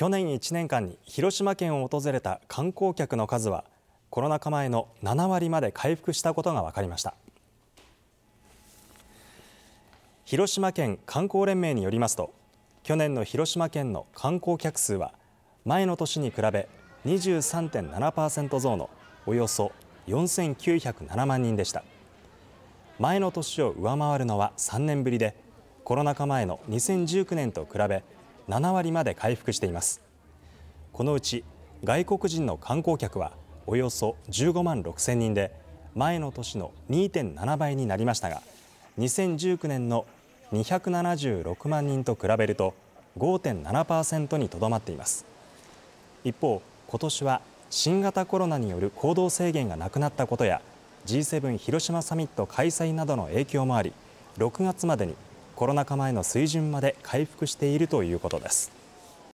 去年1年間に広島県を訪れた観光客の数はコロナ禍前の7割まで回復したことが分かりました広島県観光連盟によりますと去年の広島県の観光客数は前の年に比べ23.7%増のおよそ4907万人でした前の年を上回るのは3年ぶりでコロナ禍前の2019年と比べ7割まで回復していますこのうち外国人の観光客はおよそ15万6千人で前の年の2.7倍になりましたが2019年の276万人と比べると5.7%にとどまっています一方今年は新型コロナによる行動制限がなくなったことや G7 広島サミット開催などの影響もあり6月までにコロナ禍前の水準まで回復しているということです。